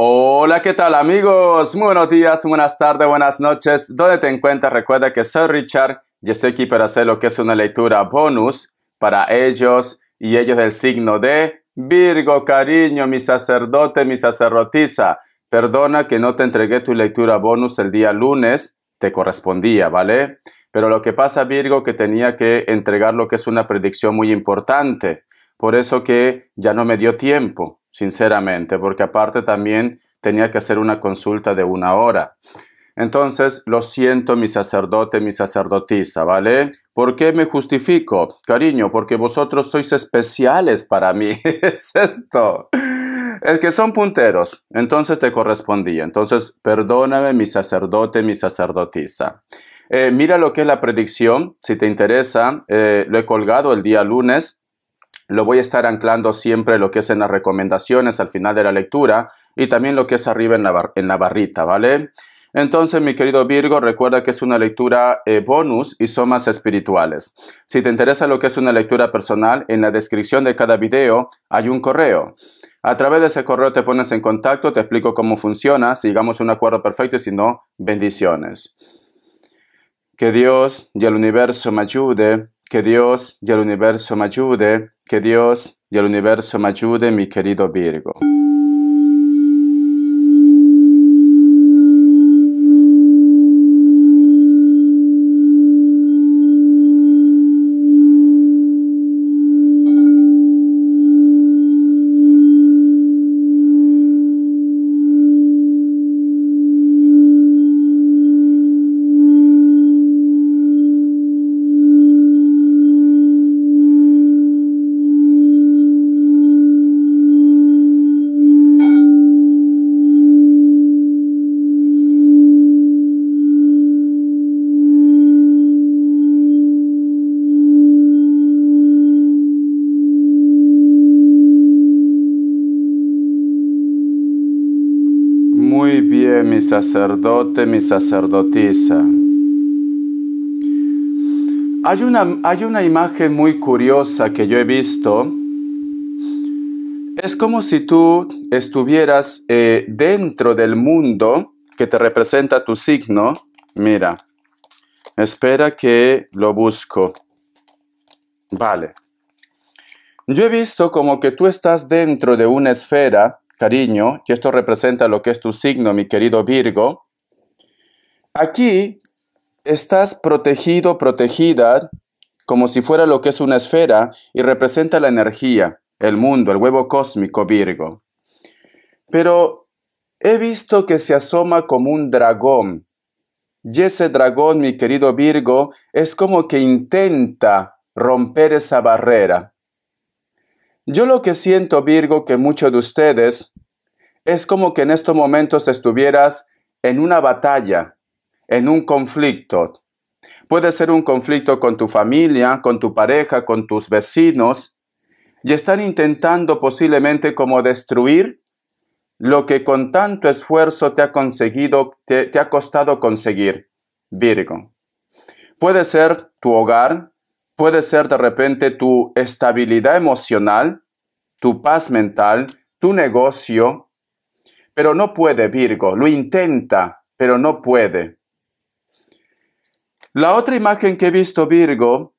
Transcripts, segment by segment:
Hola, ¿qué tal amigos? buenos días, buenas tardes, buenas noches. ¿Dónde te encuentras? Recuerda que soy Richard y estoy aquí para hacer lo que es una lectura bonus para ellos y ellos del signo de Virgo, cariño, mi sacerdote, mi sacerdotisa. Perdona que no te entregué tu lectura bonus el día lunes, te correspondía, ¿vale? Pero lo que pasa, Virgo, que tenía que entregar lo que es una predicción muy importante. Por eso que ya no me dio tiempo sinceramente, porque aparte también tenía que hacer una consulta de una hora. Entonces, lo siento, mi sacerdote, mi sacerdotisa, ¿vale? ¿Por qué me justifico? Cariño, porque vosotros sois especiales para mí. es esto. Es que son punteros. Entonces te correspondía. Entonces, perdóname, mi sacerdote, mi sacerdotisa. Eh, mira lo que es la predicción. Si te interesa, eh, lo he colgado el día lunes lo voy a estar anclando siempre lo que es en las recomendaciones al final de la lectura y también lo que es arriba en la, barrita, ¿vale? Entonces, mi querido Virgo, recuerda que es una lectura eh, bonus y son más espirituales. Si te interesa lo que es una lectura personal, en la descripción de cada video hay un correo. A través de ese correo te pones en contacto, te explico cómo funciona, si un acuerdo perfecto y si no, bendiciones. Que Dios y el universo me ayude, que Dios y el universo me ayude que Dios y el universo me ayude, mi querido Virgo. sacerdote, mi sacerdotisa. Hay una, hay una imagen muy curiosa que yo he visto. Es como si tú estuvieras eh, dentro del mundo que te representa tu signo. Mira, espera que lo busco. Vale. Yo he visto como que tú estás dentro de una esfera cariño, que esto representa lo que es tu signo, mi querido Virgo, aquí estás protegido, protegida, como si fuera lo que es una esfera y representa la energía, el mundo, el huevo cósmico Virgo. Pero he visto que se asoma como un dragón. Y ese dragón, mi querido Virgo, es como que intenta romper esa barrera. Yo lo que siento, Virgo, que muchos de ustedes es como que en estos momentos estuvieras en una batalla, en un conflicto. Puede ser un conflicto con tu familia, con tu pareja, con tus vecinos, y están intentando posiblemente como destruir lo que con tanto esfuerzo te ha conseguido, te ha costado conseguir, Virgo. Puede ser tu hogar, puede ser de repente tu estabilidad emocional, tu paz mental, tu negocio, pero no puede, Virgo, lo intenta, pero no puede. La otra imagen que he visto, Virgo,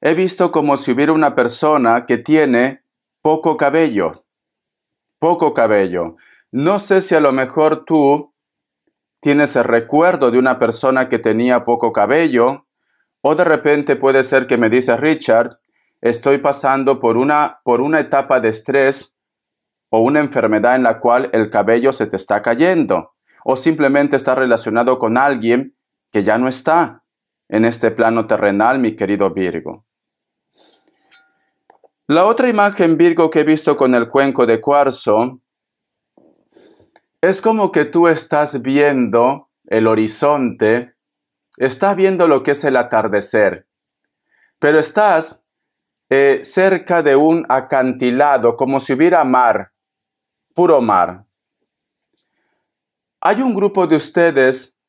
he visto como si hubiera una persona que tiene poco cabello, poco cabello. No sé si a lo mejor tú tienes el recuerdo de una persona que tenía poco cabello o de repente puede ser que me dice Richard, estoy pasando por una, por una etapa de estrés o una enfermedad en la cual el cabello se te está cayendo o simplemente está relacionado con alguien que ya no está en este plano terrenal, mi querido Virgo. La otra imagen Virgo que he visto con el cuenco de cuarzo es como que tú estás viendo el horizonte está viendo lo que es el atardecer, pero estás eh, cerca de un acantilado, como si hubiera mar, puro mar. Hay un grupo de ustedes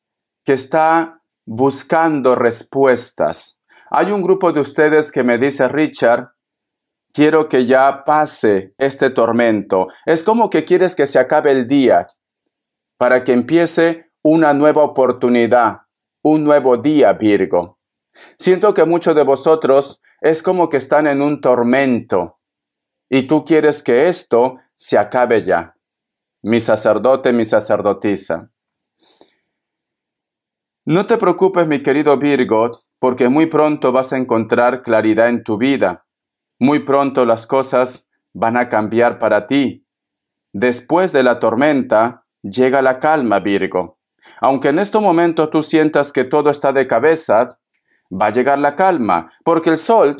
que está buscando respuestas. Hay un grupo de ustedes que me dice, Richard, quiero que ya pase este tormento. Es como que quieres que se acabe el día para que empiece una nueva oportunidad un nuevo día, Virgo. Siento que muchos de vosotros es como que están en un tormento y tú quieres que esto se acabe ya. Mi sacerdote, mi sacerdotisa. No te preocupes, mi querido Virgo, porque muy pronto vas a encontrar claridad en tu vida. Muy pronto las cosas van a cambiar para ti. Después de la tormenta llega la calma, Virgo. Aunque en este momento tú sientas que todo está de cabeza, va a llegar la calma, porque el sol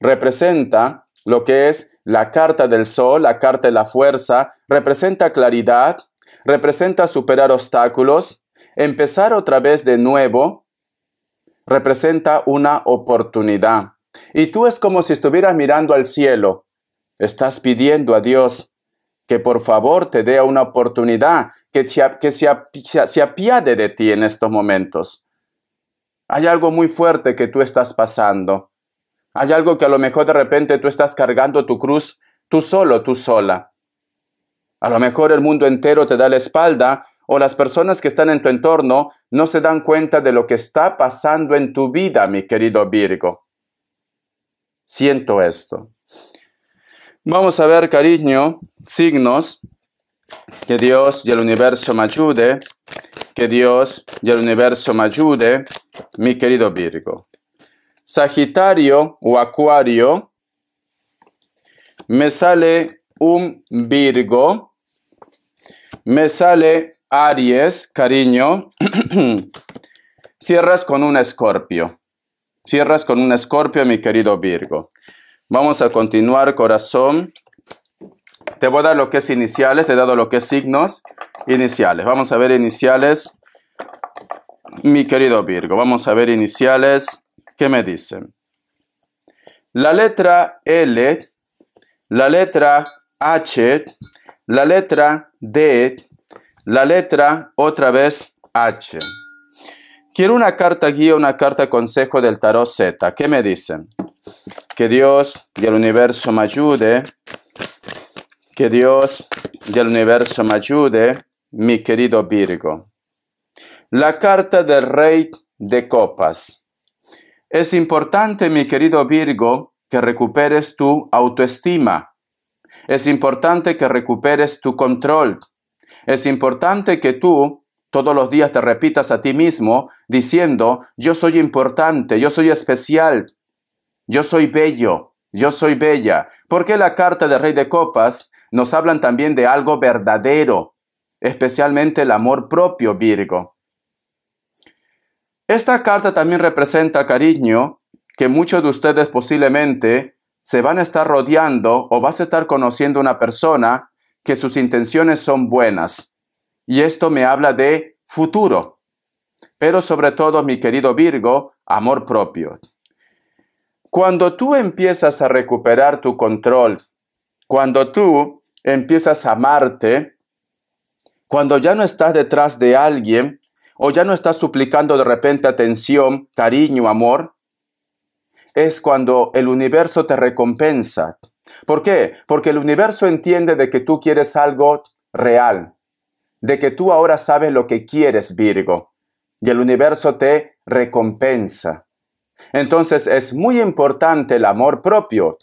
representa lo que es la carta del sol, la carta de la fuerza, representa claridad, representa superar obstáculos, empezar otra vez de nuevo, representa una oportunidad. Y tú es como si estuvieras mirando al cielo, estás pidiendo a Dios, que por favor te dé una oportunidad, que, se, que apiade de ti en estos momentos. Hay algo muy fuerte que tú estás pasando. Hay algo que a lo mejor de repente tú estás cargando tu cruz tú solo, tú sola. A lo mejor el mundo entero te da la espalda o las personas que están en tu entorno no se dan cuenta de lo que está pasando en tu vida, mi querido Virgo. Siento esto. Vamos a ver, cariño, signos. Que Dios y el universo me ayude. Que Dios y el universo me ayude, mi querido Virgo. Sagitario o Acuario, me sale un Virgo, me sale Aries, cariño, cierras con un escorpio, cierras con un escorpio, mi querido Virgo. Vamos a continuar, corazón. Te voy a dar lo que es iniciales, te he dado lo que es signos iniciales. Vamos a ver iniciales, mi querido Virgo. Vamos a ver iniciales, ¿qué me dicen? La letra L, la letra H, la letra D, la letra otra vez H. Quiero una carta guía, una carta consejo del tarot Z. ¿Qué me dicen? Que Dios y el universo me ayude. Que Dios y el universo me ayude, mi querido Virgo. La carta del rey de copas. Es importante, mi querido Virgo, que recuperes tu autoestima. Es importante que recuperes tu control. Es importante que tú todos los días te repitas a ti mismo diciendo, yo soy importante, yo soy especial, yo soy bello, yo soy bella, porque la carta de Rey de Copas nos hablan también de algo verdadero, especialmente el amor propio, Virgo. Esta carta también representa cariño que muchos de ustedes posiblemente se van a estar rodeando o vas a estar conociendo una persona que sus intenciones son buenas. Y esto me habla de futuro. Pero sobre todo, mi querido Virgo, amor propio. Cuando tú empiezas a recuperar tu control, cuando tú empiezas a amarte, cuando ya no estás detrás de alguien o ya no estás suplicando de repente atención, cariño, amor, es cuando el universo te recompensa. ¿Por qué? Porque el universo entiende de que tú quieres algo real, de que tú ahora sabes lo que quieres, Virgo, y el universo te recompensa. Entonces es muy importante el amor propio.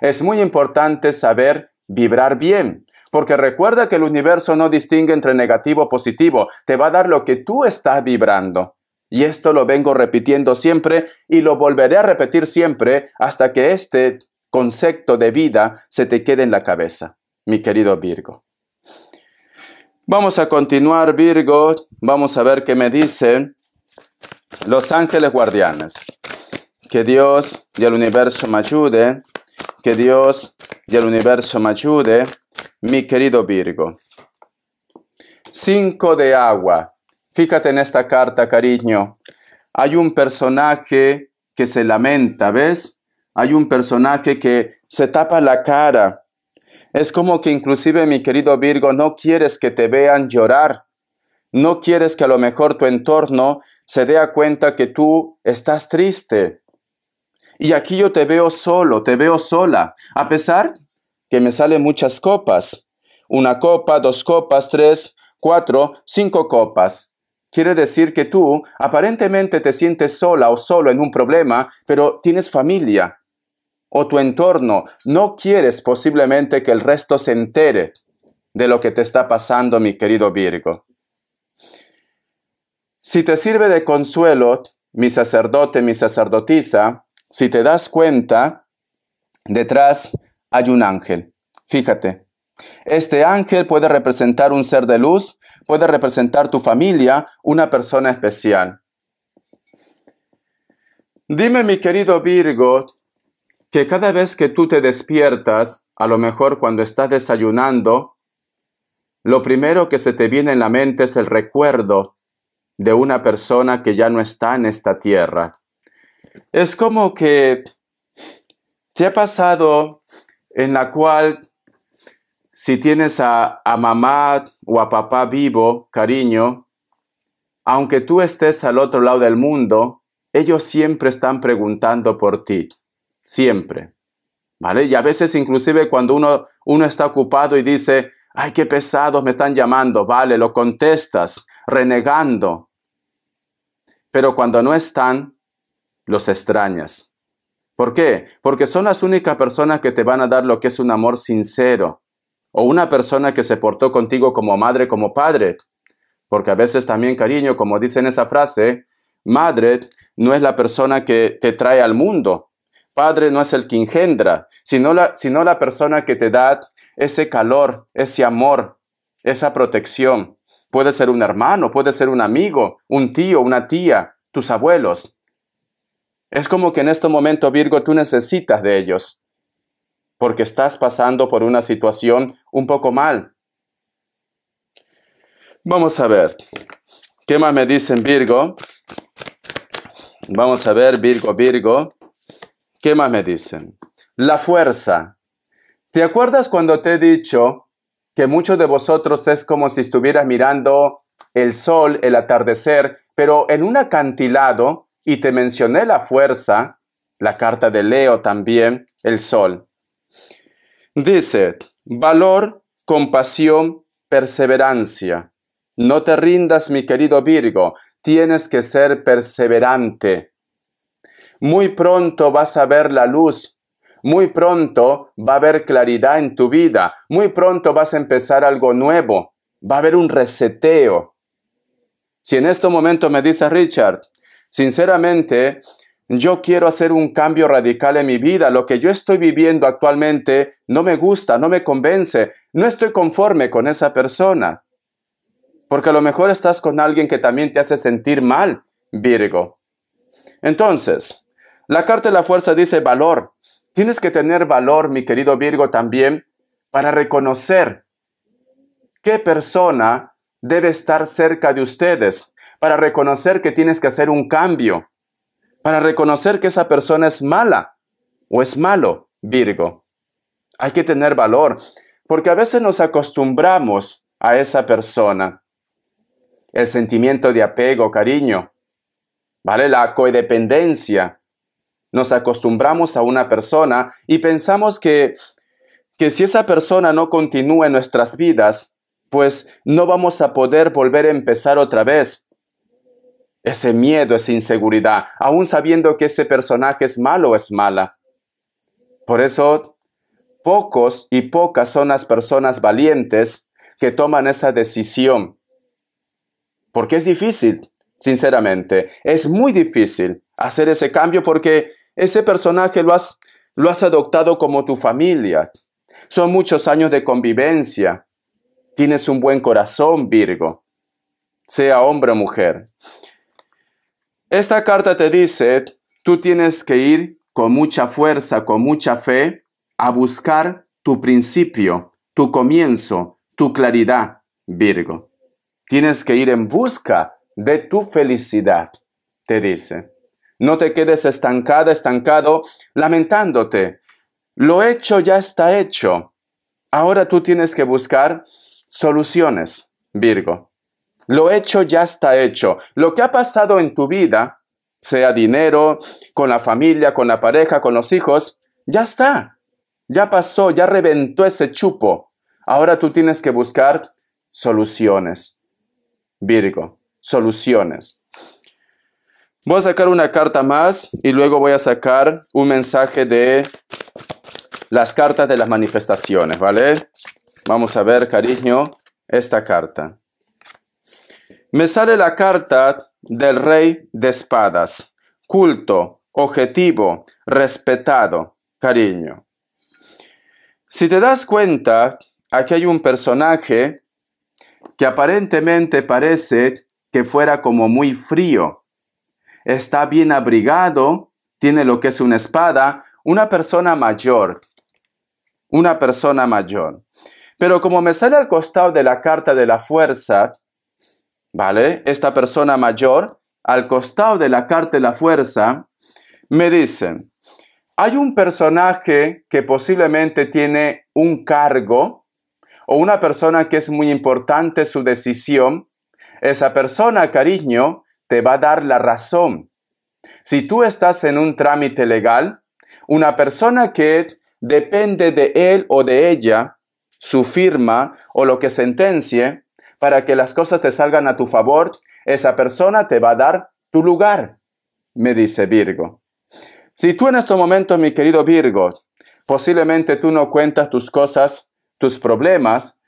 Es muy importante saber vibrar bien, porque recuerda que el universo no distingue entre negativo o positivo, te va a dar lo que tú estás vibrando. Y esto lo vengo repitiendo siempre y lo volveré a repetir siempre hasta que este concepto de vida se te quede en la cabeza, mi querido Virgo. Vamos a continuar, Virgo. Vamos a ver qué me dice los ángeles guardianes. Que Dios y el universo me ayude. Que Dios y el universo me ayude. Mi querido Virgo. Cinco de agua. Fíjate en esta carta, cariño. Hay un personaje que se lamenta, ¿ves? Hay un personaje que se tapa la cara. Es como que inclusive, mi querido Virgo, no quieres que te vean llorar. No quieres que a lo mejor tu entorno se dé cuenta que tú estás triste. Y aquí yo te veo solo, te veo sola, a pesar que me salen muchas copas. Una copa, dos copas, tres, cuatro, cinco copas. Quiere decir que tú aparentemente te sientes sola o solo en un problema, pero tienes familia o tu entorno. No quieres posiblemente que el resto se entere de lo que te está pasando, mi querido Virgo. Si te sirve de consuelo, mi sacerdote, mi sacerdotisa, si te das cuenta, detrás hay un ángel. Fíjate, este ángel puede representar un ser de luz, puede representar tu familia, una persona especial. Dime, mi querido Virgo, que cada vez que tú te despiertas, a lo mejor cuando estás desayunando, lo primero que se te viene en la mente es el recuerdo de una persona que ya no está en esta tierra. Es como que te ha pasado en la cual si tienes a, mamá o a papá vivo, cariño, aunque tú estés al otro lado del mundo, ellos siempre están preguntando por ti, siempre. ¿Vale? Y a veces inclusive cuando uno, uno está ocupado y dice, ay, qué pesados me están llamando, vale, lo contestas, renegando. Pero cuando no están, los extrañas. ¿Por qué? Porque son las únicas personas que te van a dar lo que es un amor sincero. O una persona que se portó contigo como madre, como padre. Porque a veces también, cariño, como dice en esa frase, madre no es la persona que te trae al mundo. Padre no es el que engendra, sino la, sino la persona que te da ese calor, ese amor, esa protección. Puede ser un hermano, puede ser un amigo, un tío, una tía, tus abuelos. Es como que en este momento, Virgo, tú necesitas de ellos, porque estás pasando por una situación un poco mal. Vamos a ver, ¿qué más me dicen Virgo? Vamos a ver, Virgo, Virgo, ¿qué más me dicen? La fuerza. ¿Te acuerdas cuando te he dicho que muchos de vosotros es como si estuvieras mirando el sol, el atardecer, pero en un acantilado, y te mencioné la fuerza, la carta de Leo también, el sol. Dice, valor, compasión, perseverancia. No te rindas, mi querido Virgo, tienes que ser perseverante. Muy pronto vas a ver la luz muy pronto va a haber claridad en tu vida. Muy pronto vas a empezar algo nuevo. Va a haber un reseteo. Si en este momento me dice Richard, sinceramente, yo quiero hacer un cambio radical en mi vida. Lo que yo estoy viviendo actualmente no me gusta, no me convence. No estoy conforme con esa persona. Porque a lo mejor estás con alguien que también te hace sentir mal, Virgo. Entonces, la carta de la fuerza dice valor. Tienes que tener valor, mi querido Virgo, también para reconocer qué persona debe estar cerca de ustedes, para reconocer que tienes que hacer un cambio, para reconocer que esa persona es mala o es malo, Virgo. Hay que tener valor, porque a veces nos acostumbramos a esa persona. El sentimiento de apego, cariño, ¿vale? La codependencia, nos acostumbramos a una persona y pensamos que, que si esa persona no continúa en nuestras vidas, pues no vamos a poder volver a empezar otra vez. Ese miedo, esa inseguridad, aún sabiendo que ese personaje es malo o es mala. Por eso, pocos y pocas son las personas valientes que toman esa decisión. Porque es difícil, sinceramente, es muy difícil hacer ese cambio porque ese personaje lo has, lo has adoptado como tu familia. Son muchos años de convivencia. Tienes un buen corazón, Virgo, sea hombre o mujer. Esta carta te dice, tú tienes que ir con mucha fuerza, con mucha fe, a buscar tu principio, tu comienzo, tu claridad, Virgo. Tienes que ir en busca de tu felicidad, te dice. No te quedes estancada, estancado, lamentándote. Lo hecho ya está hecho. Ahora tú tienes que buscar soluciones, Virgo. Lo hecho ya está hecho. Lo que ha pasado en tu vida, sea dinero, con la familia, con la pareja, con los hijos, ya está. Ya pasó, ya reventó ese chupo. Ahora tú tienes que buscar soluciones. Virgo, soluciones. Voy a sacar una carta más y luego voy a sacar un mensaje de las cartas de las manifestaciones, ¿vale? Vamos a ver, cariño, esta carta. Me sale la carta del rey de espadas. Culto, objetivo, respetado, cariño. Si te das cuenta, aquí hay un personaje que aparentemente parece que fuera como muy frío, está bien abrigado, tiene lo que es una espada, una persona mayor, una persona mayor. Pero como me sale al costado de la carta de la fuerza, ¿vale? Esta persona mayor, al costado de la carta de la fuerza, me dice, hay un personaje que posiblemente tiene un cargo o una persona que es muy importante su decisión. Esa persona, cariño, te va a dar la razón. Si tú estás en un trámite legal, una persona que depende de él o de ella, su firma o lo que sentencie, para que las cosas te salgan a tu favor, esa persona te va a dar tu lugar, me dice Virgo. Si tú en estos momentos, mi querido Virgo, posiblemente tú no cuentas tus cosas, tus problemas,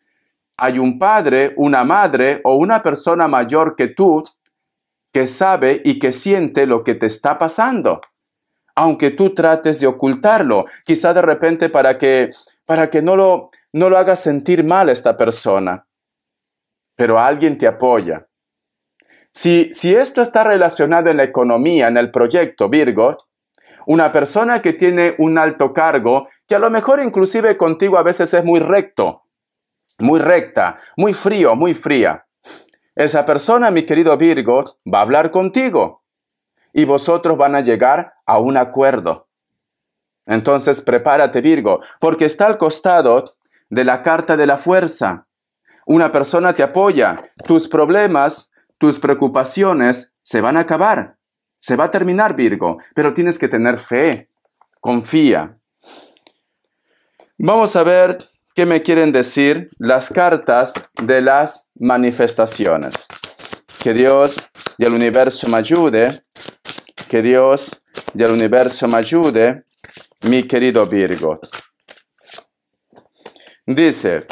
hay un padre, una madre o una persona mayor que tú que sabe y que siente lo que te está pasando, aunque tú trates de ocultarlo, quizá de repente para que, para que no, lo, no lo hagas sentir mal esta persona, pero alguien te apoya. Si, si esto está relacionado en la economía, en el proyecto Virgo, una persona que tiene un alto cargo, que a lo mejor inclusive contigo a veces es muy recto, muy recta, muy frío, muy fría. Esa persona, mi querido Virgo, va a hablar contigo y vosotros van a llegar a un acuerdo. Entonces prepárate, Virgo, porque está al costado de la carta de la fuerza. Una persona te apoya, tus problemas, tus preocupaciones se van a acabar, se va a terminar, Virgo, pero tienes que tener fe, confía. Vamos a ver ¿Qué me quieren decir las cartas de las manifestaciones? Que Dios y el universo me ayude, que Dios y el universo me ayude, mi querido Virgo. Dice,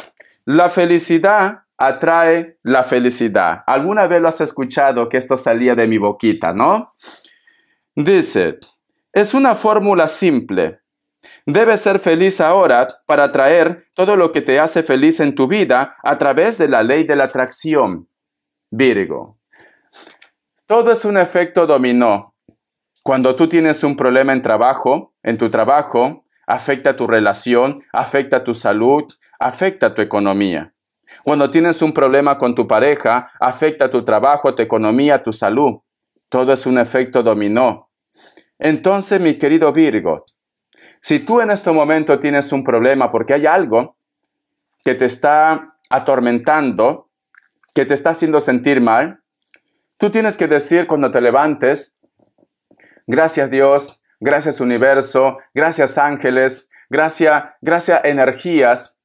la felicidad atrae la felicidad. ¿Alguna vez lo has escuchado que esto salía de mi boquita, no? Dice, es una fórmula simple, Debes ser feliz ahora para atraer todo lo que te hace feliz en tu vida a través de la ley de la atracción. Virgo. Todo es un efecto dominó. Cuando tú tienes un problema en trabajo, en tu trabajo, afecta tu relación, afecta tu salud, afecta tu economía. Cuando tienes un problema con tu pareja, afecta tu trabajo, tu economía, tu salud. Todo es un efecto dominó. Entonces, mi querido Virgo, si tú en este momento tienes un problema porque hay algo que te está atormentando, que te está haciendo sentir mal, tú tienes que decir cuando te levantes, gracias Dios, gracias universo, gracias ángeles, gracias, gracias energías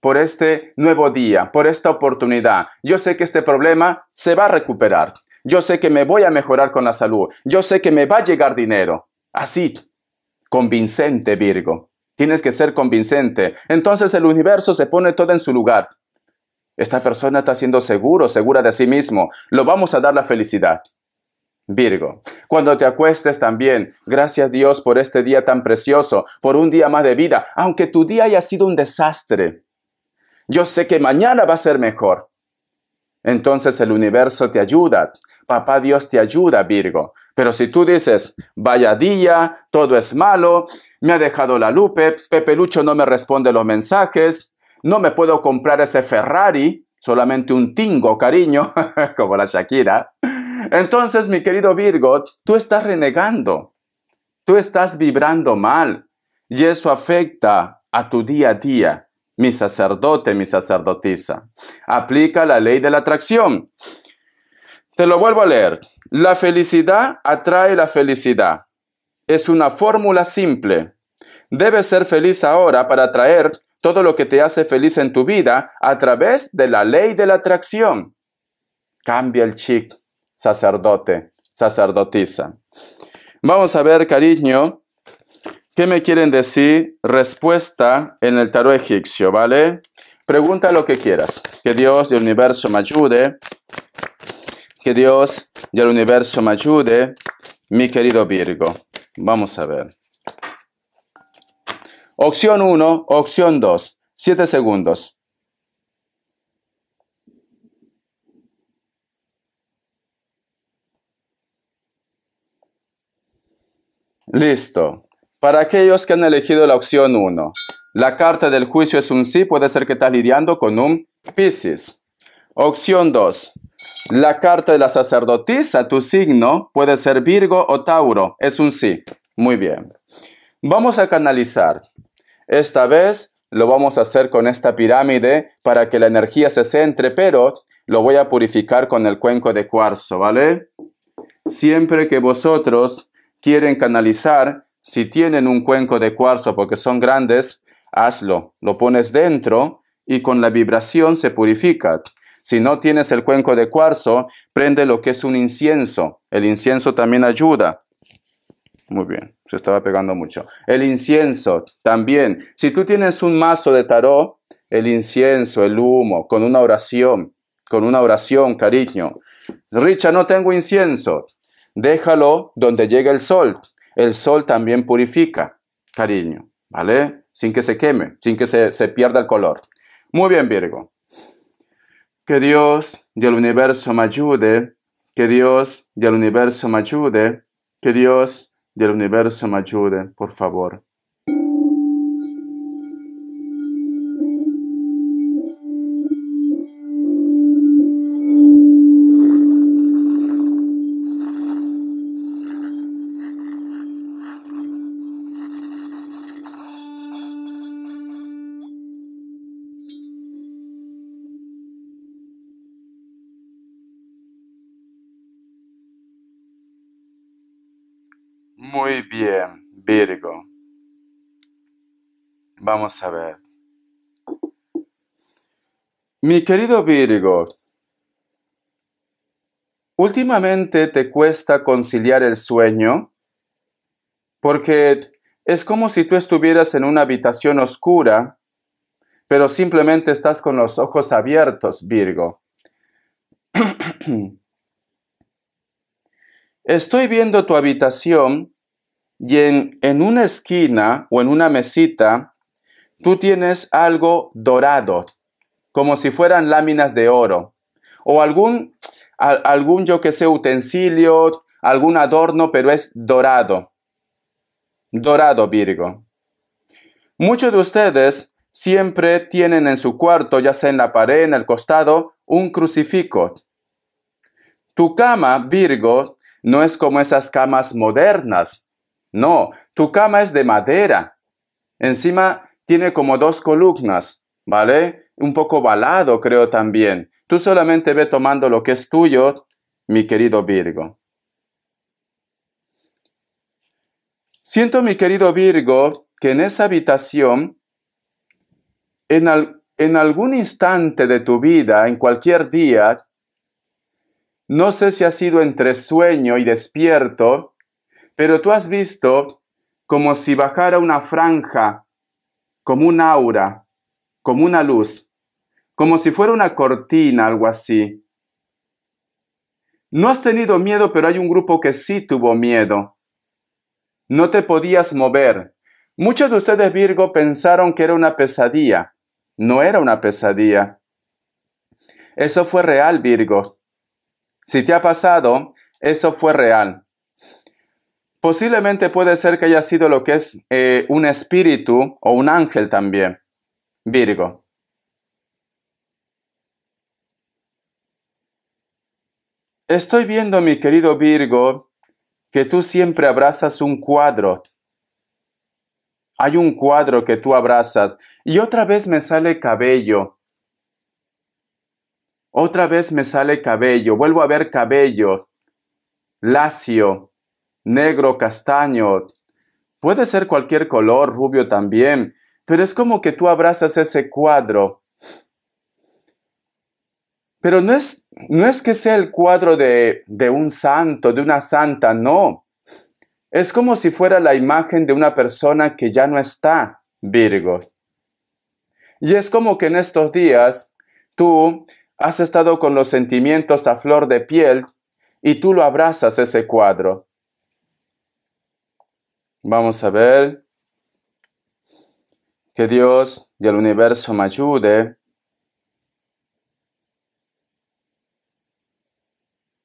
por este nuevo día, por esta oportunidad. Yo sé que este problema se va a recuperar. Yo sé que me voy a mejorar con la salud. Yo sé que me va a llegar dinero. Así, Convincente, Virgo. Tienes que ser convincente. Entonces el universo se pone todo en su lugar. Esta persona está siendo seguro, segura de sí mismo. Lo vamos a dar la felicidad. Virgo, cuando te acuestes también, gracias Dios por este día tan precioso, por un día más de vida, aunque tu día haya sido un desastre. Yo sé que mañana va a ser mejor. Entonces el universo te ayuda, papá Dios te ayuda, Virgo. Pero si tú dices, vaya día, todo es malo, me ha dejado la Lupe, Pepe Lucho no me responde los mensajes, no me puedo comprar ese Ferrari, solamente un tingo, cariño, como la Shakira. Entonces, mi querido Virgo, tú estás renegando, tú estás vibrando mal y eso afecta a tu día a día, mi sacerdote, mi sacerdotisa. Aplica la ley de la atracción. Te lo vuelvo a leer. La felicidad atrae la felicidad. Es una fórmula simple. Debes ser feliz ahora para atraer todo lo que te hace feliz en tu vida a través de la ley de la atracción. Cambia el chic, sacerdote, sacerdotisa. Vamos a ver, cariño, qué me quieren decir respuesta en el tarot egipcio, ¿vale? Pregunta lo que quieras. Que Dios y el universo me ayude. Que Dios el universo me ayude, mi querido Virgo. Vamos a ver. Opción 1, opción 2. 7 segundos. Listo. Para aquellos que han elegido la opción 1, la carta del juicio es un sí, puede ser que estás lidiando con un piscis. Opción 2, la carta de la sacerdotisa, tu signo, puede ser Virgo o Tauro. Es un sí. Muy bien. Vamos a canalizar. Esta vez lo vamos a hacer con esta pirámide para que la energía se centre, pero lo voy a purificar con el cuenco de cuarzo, ¿vale? Siempre que vosotros quieren canalizar, si tienen un cuenco de cuarzo porque son grandes, hazlo. Lo pones dentro y con la vibración se purifica. Si no tienes el cuenco de cuarzo, prende lo que es un incienso. El incienso también ayuda. Muy bien, se estaba pegando mucho. El incienso también. Si tú tienes un mazo de tarot, el incienso, el humo, con una oración, con una oración, cariño. Richa, no tengo incienso. Déjalo donde llega el sol. El sol también purifica, cariño, ¿vale? Sin que se queme, sin que se pierda el color. Muy bien, Virgo. Que Dios del universo me ayude, que Dios del universo me ayude, que Dios del universo me ayude, por favor. Vamos a ver. Mi querido Virgo, últimamente te cuesta conciliar el sueño porque es como si tú estuvieras en una habitación oscura, pero simplemente estás con los ojos abiertos, Virgo. Estoy viendo tu habitación y en, una esquina o en una mesita tú tienes algo dorado, como si fueran láminas de oro, o algún, algún yo que sé, utensilio, algún adorno, pero es dorado. Dorado, Virgo. Muchos de ustedes siempre tienen en su cuarto, ya sea en la pared, en el costado, un crucifijo. Tu cama, Virgo, no es como esas camas modernas. No, tu cama es de madera. Encima tiene como dos columnas, ¿vale? Un poco balado, creo también. Tú solamente ve tomando lo que es tuyo, mi querido Virgo. Siento, mi querido Virgo, que en esa habitación, en, en algún instante de tu vida, en cualquier día, no sé si ha sido entre sueño y despierto, pero tú has visto como si bajara una franja como un aura, como una luz, como si fuera una cortina, algo así. No has tenido miedo, pero hay un grupo que sí tuvo miedo. No te podías mover. Muchos de ustedes, Virgo, pensaron que era una pesadilla. No era una pesadilla. Eso fue real, Virgo. Si te ha pasado, eso fue real. Posiblemente puede ser que haya sido lo que es eh, un espíritu o un ángel también, Virgo. Estoy viendo, mi querido Virgo, que tú siempre abrazas un cuadro. Hay un cuadro que tú abrazas y otra vez me sale cabello. Otra vez me sale cabello. Vuelvo a ver cabello. Lacio negro, castaño. Puede ser cualquier color, rubio también, pero es como que tú abrazas ese cuadro. Pero no es, no es que sea el cuadro de, de un santo, de una santa, no. Es como si fuera la imagen de una persona que ya no está, Virgo. Y es como que en estos días tú has estado con los sentimientos a flor de piel y tú lo abrazas ese cuadro. Vamos a ver. Que Dios y el universo me ayude.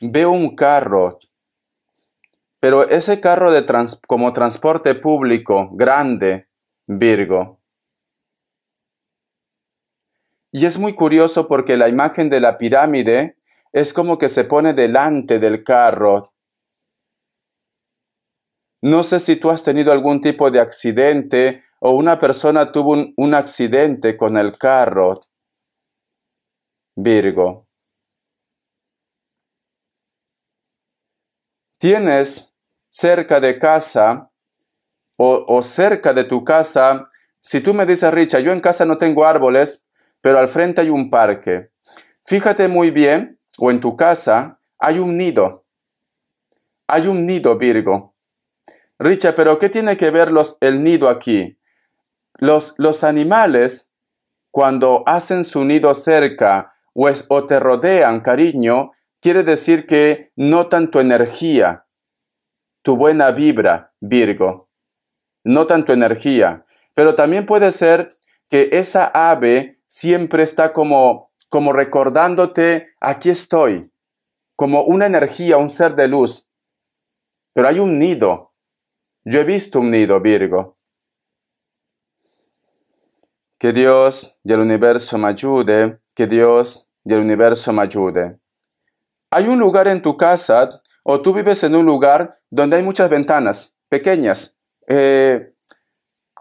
Veo un carro, pero ese carro de como transporte público grande, Virgo. Y es muy curioso porque la imagen de la pirámide es como que se pone delante del carro no sé si tú has tenido algún tipo de accidente o una persona tuvo un, accidente con el carro. Virgo. Tienes cerca de casa o, o cerca de tu casa, si tú me dices, Richa, yo en casa no tengo árboles, pero al frente hay un parque. Fíjate muy bien, o en tu casa, hay un nido. Hay un nido, Virgo Richa, pero ¿qué tiene que ver el nido aquí? Los, animales, cuando hacen su nido cerca o, te rodean, cariño, quiere decir que notan tu energía, tu buena vibra, Virgo. Notan tu energía. Pero también puede ser que esa ave siempre está como, como recordándote, aquí estoy, como una energía, un ser de luz. Pero hay un nido, yo he visto un nido, Virgo. Que Dios y el universo me ayude, que Dios y el universo me ayude. Hay un lugar en tu casa o tú vives en un lugar donde hay muchas ventanas pequeñas. Eh,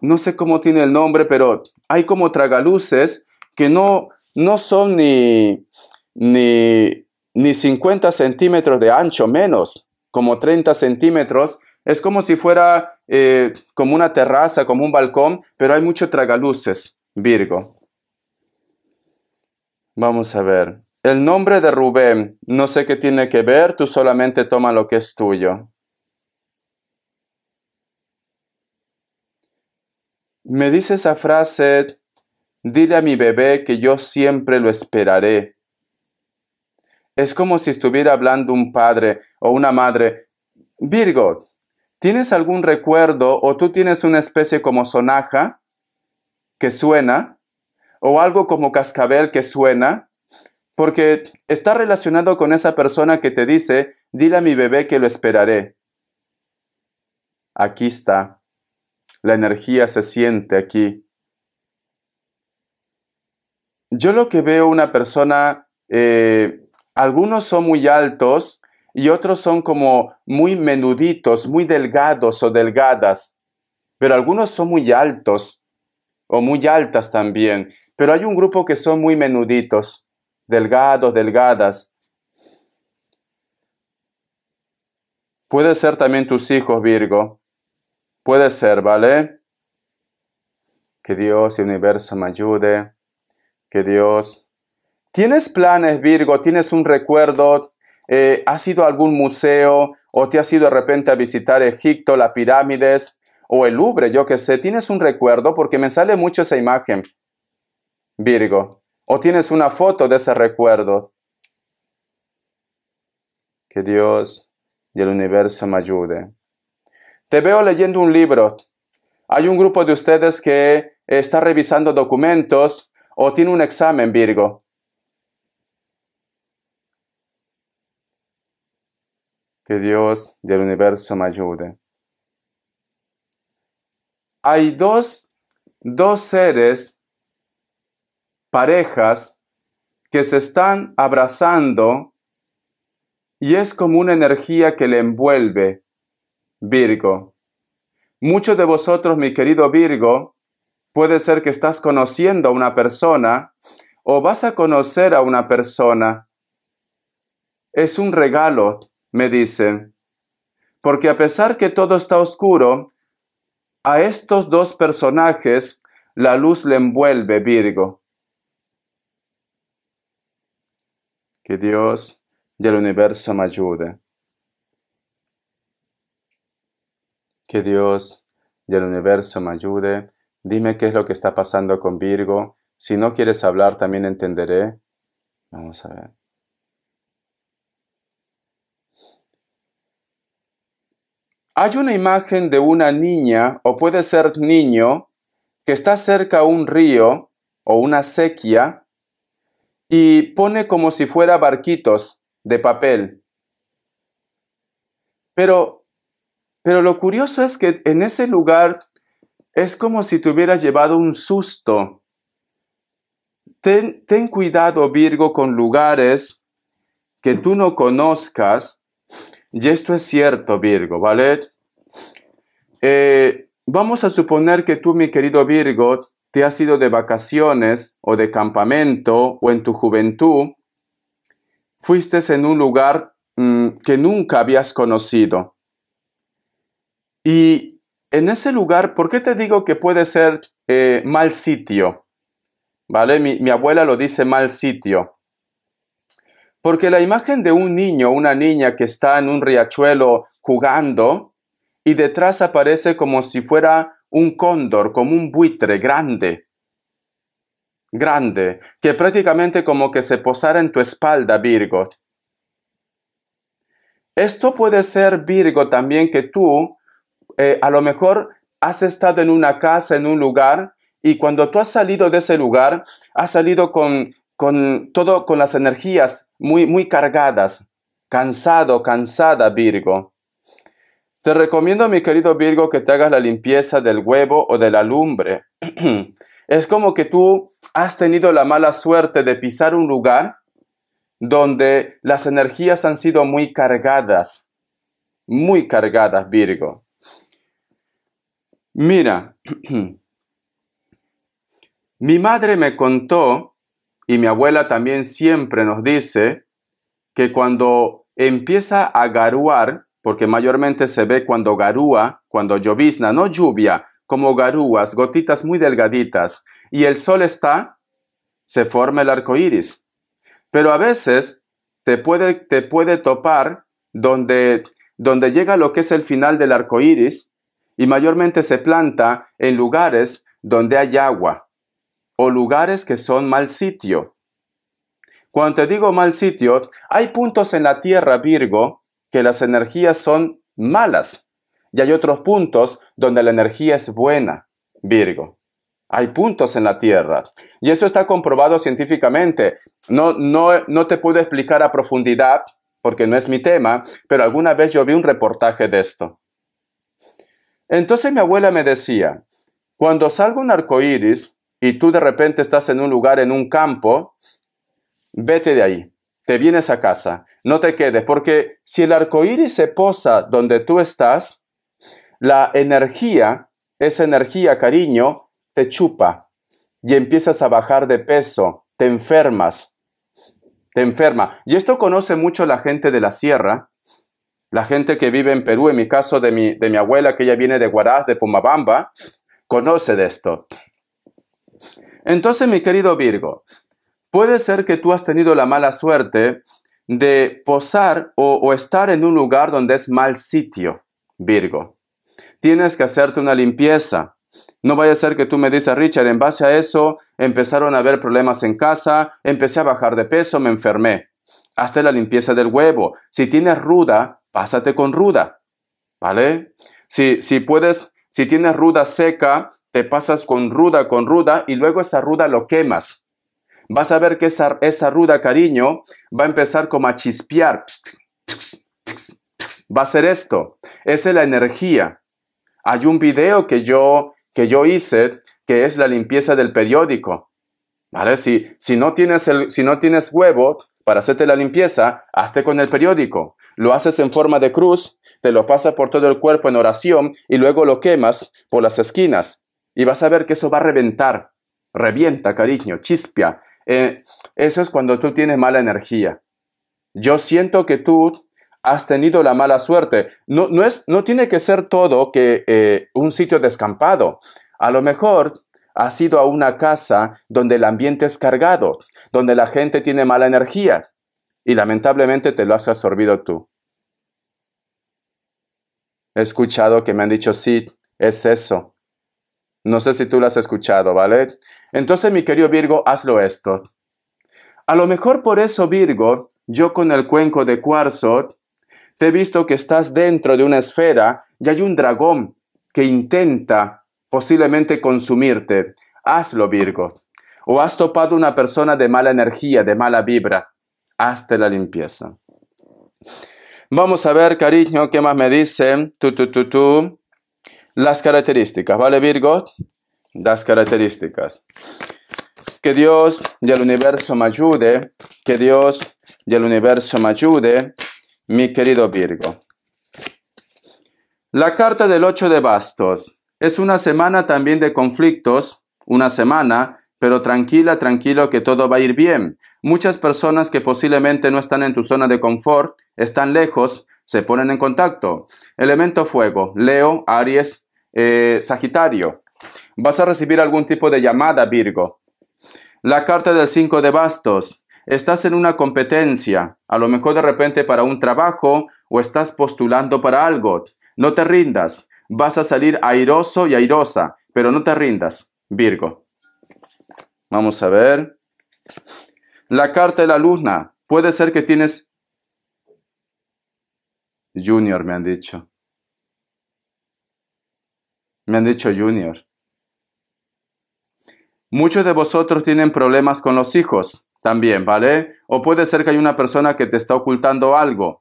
no sé cómo tiene el nombre, pero hay como tragaluces que no, no son ni, ni, ni 50 centímetros de ancho, menos como 30 centímetros, es como si fuera eh, como una terraza, como un balcón, pero hay mucho tragaluces, Virgo. Vamos a ver. El nombre de Rubén, no sé qué tiene que ver, tú solamente toma lo que es tuyo. Me dice esa frase, dile a mi bebé que yo siempre lo esperaré. Es como si estuviera hablando un padre o una madre. Virgo, ¿Tienes algún recuerdo o tú tienes una especie como sonaja que suena o algo como cascabel que suena? Porque está relacionado con esa persona que te dice, dile a mi bebé que lo esperaré. Aquí está. La energía se siente aquí. Yo lo que veo una persona, eh, algunos son muy altos, y otros son como muy menuditos, muy delgados o delgadas, pero algunos son muy altos o muy altas también, pero hay un grupo que son muy menuditos, delgados, delgadas. Puede ser también tus hijos, Virgo. Puede ser, ¿vale? Que Dios y universo me ayude. Que Dios... ¿Tienes planes, Virgo? ¿Tienes un recuerdo? Eh, ¿Has ido a algún museo o te has ido de repente a visitar Egipto, las pirámides o el Louvre? Yo qué sé, ¿tienes un recuerdo? Porque me sale mucho esa imagen, Virgo. ¿O tienes una foto de ese recuerdo? Que Dios y el universo me ayude. Te veo leyendo un libro. Hay un grupo de ustedes que está revisando documentos o tiene un examen, Virgo. Que Dios del universo me ayude. Hay dos, dos seres, parejas, que se están abrazando y es como una energía que le envuelve. Virgo. Muchos de vosotros, mi querido Virgo, puede ser que estás conociendo a una persona o vas a conocer a una persona. Es un regalo me dice, porque a pesar que todo está oscuro, a estos dos personajes la luz le envuelve, Virgo. Que Dios y el universo me ayude. Que Dios y el universo me ayude. Dime qué es lo que está pasando con Virgo. Si no quieres hablar, también entenderé. Vamos a ver. Hay una imagen de una niña o puede ser niño que está cerca a un río o una sequía y pone como si fuera barquitos de papel. Pero, lo curioso es que en ese lugar es como si te hubieras llevado un susto. ten cuidado, Virgo, con lugares que tú no conozcas y esto es cierto, Virgo, ¿vale? Eh, vamos a suponer que tú, mi querido Virgo, te has ido de vacaciones o de campamento o en tu juventud, fuiste en un lugar mm, que nunca habías conocido. Y en ese lugar, ¿por qué te digo que puede ser eh, mal sitio? ¿Vale? mi abuela lo dice mal sitio. Porque la imagen de un niño o una niña que está en un riachuelo jugando y detrás aparece como si fuera un cóndor, como un buitre grande, grande, que prácticamente como que se posara en tu espalda, Virgo. Esto puede ser, Virgo, también que tú eh, a lo mejor has estado en una casa, en un lugar, y cuando tú has salido de ese lugar, has salido con con todo con las energías muy muy cargadas, cansado, cansada Virgo. Te recomiendo, mi querido Virgo, que te hagas la limpieza del huevo o de la lumbre. es como que tú has tenido la mala suerte de pisar un lugar donde las energías han sido muy cargadas, muy cargadas, Virgo. Mira, mi madre me contó y mi abuela también siempre nos dice que cuando empieza a garuar, porque mayormente se ve cuando garúa, cuando llovizna, no lluvia, como garúas, gotitas muy delgaditas, y el sol está, se forma el arco iris. Pero a veces te puede, te puede topar donde, donde llega lo que es el final del arco iris, y mayormente se planta en lugares donde hay agua, o lugares que son mal sitio. Cuando te digo mal sitio, hay puntos en la Tierra Virgo que las energías son malas y hay otros puntos donde la energía es buena, Virgo. Hay puntos en la Tierra. Y eso está comprobado científicamente. No, no, no te puedo explicar a profundidad porque no es mi tema, pero alguna vez yo vi un reportaje de esto. Entonces mi abuela me decía, cuando salga un arco iris, y tú de repente estás en un lugar, en un campo, vete de ahí, te vienes a casa, no te quedes, porque si el arcoíris se posa donde tú estás, la energía, esa energía, cariño, te chupa y empiezas a bajar de peso, te enfermas, te enferma. Y esto conoce mucho la gente de la sierra, la gente que vive en Perú, en mi caso de mi, abuela, que ella viene de Guaraz, de Pumabamba, conoce de esto. Entonces, mi querido Virgo, puede ser que tú has tenido la mala suerte de posar o, estar en un lugar donde es mal sitio, Virgo. Tienes que hacerte una limpieza. No vaya a ser que tú me dices, Richard, en base a eso empezaron a haber problemas en casa, empecé a bajar de peso, me enfermé. Hazte la limpieza del huevo. Si tienes ruda, pásate con ruda. ¿Vale? Si, si puedes si tienes ruda seca, te pasas con ruda, con ruda y luego esa ruda lo quemas. Vas a ver que esa, esa ruda, cariño, va a empezar como a chispear. va a ser esto. Esa es la energía. Hay un video que yo, que yo hice que es la limpieza del periódico. ¿Vale? Si, si, no tienes el, si no tienes huevo, para hacerte la limpieza, hazte con el periódico. Lo haces en forma de cruz, te lo pasas por todo el cuerpo en oración y luego lo quemas por las esquinas. Y vas a ver que eso va a reventar. Revienta, cariño, chispia. Eh, eso es cuando tú tienes mala energía. Yo siento que tú has tenido la mala suerte. No, no, es, no tiene que ser todo que eh, un sitio descampado. A lo mejor has ido a una casa donde el ambiente es cargado, donde la gente tiene mala energía y lamentablemente te lo has absorbido tú. He escuchado que me han dicho, sí, es eso. No sé si tú lo has escuchado, ¿vale? Entonces, mi querido Virgo, hazlo esto. A lo mejor por eso, Virgo, yo con el cuenco de cuarzo, te he visto que estás dentro de una esfera y hay un dragón que intenta posiblemente consumirte. Hazlo, Virgo. O has topado una persona de mala energía, de mala vibra. Hazte la limpieza. Vamos a ver, cariño, qué más me dicen. Tú, tú, tú, tú. Las características, ¿vale, Virgo? Las características. Que Dios y el universo me ayude. Que Dios y el universo me ayude, mi querido Virgo. La carta del 8 de bastos. Es una semana también de conflictos, una semana, pero tranquila, tranquilo que todo va a ir bien. Muchas personas que posiblemente no están en tu zona de confort, están lejos, se ponen en contacto. Elemento fuego, Leo, Aries, eh, Sagitario. Vas a recibir algún tipo de llamada, Virgo. La carta del 5 de bastos. Estás en una competencia, a lo mejor de repente para un trabajo o estás postulando para algo. No te rindas vas a salir airoso y airosa, pero no te rindas, Virgo. Vamos a ver. La carta de la luna. Puede ser que tienes... Junior, me han dicho. Me han dicho junior. Muchos de vosotros tienen problemas con los hijos también, ¿vale? O puede ser que hay una persona que te está ocultando algo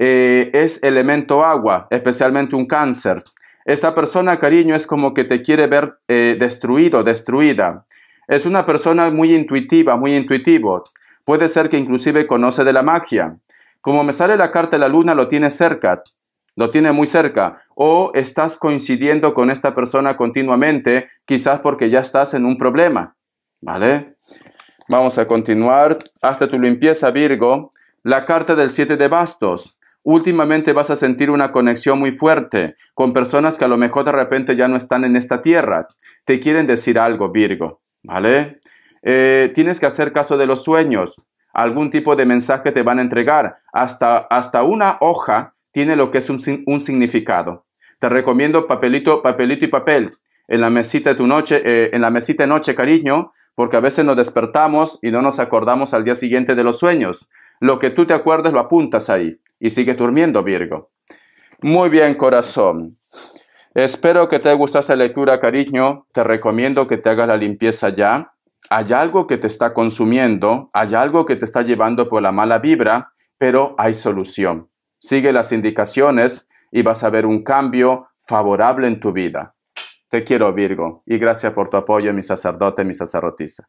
eh, es elemento agua, especialmente un cáncer. Esta persona, cariño, es como que te quiere ver eh, destruido, destruida. Es una persona muy intuitiva, muy intuitivo. Puede ser que inclusive conoce de la magia. Como me sale la carta de la luna, lo tiene cerca, lo tiene muy cerca. O estás coincidiendo con esta persona continuamente, quizás porque ya estás en un problema. ¿Vale? Vamos a continuar. Hasta tu limpieza, Virgo. La carta del siete de bastos últimamente vas a sentir una conexión muy fuerte con personas que a lo mejor de repente ya no están en esta tierra. Te quieren decir algo, Virgo, ¿vale? Eh, tienes que hacer caso de los sueños. Algún tipo de mensaje te van a entregar. Hasta, hasta una hoja tiene lo que es un, significado. Te recomiendo papelito, papelito y papel en la mesita de tu noche, eh, en la mesita de noche, cariño, porque a veces nos despertamos y no nos acordamos al día siguiente de los sueños. Lo que tú te acuerdas lo apuntas ahí y sigue durmiendo, Virgo. Muy bien, corazón. Espero que te gustado esta lectura, cariño. Te recomiendo que te hagas la limpieza ya. Hay algo que te está consumiendo, hay algo que te está llevando por la mala vibra, pero hay solución. Sigue las indicaciones y vas a ver un cambio favorable en tu vida. Te quiero, Virgo, y gracias por tu apoyo, mi sacerdote, mi sacerdotisa.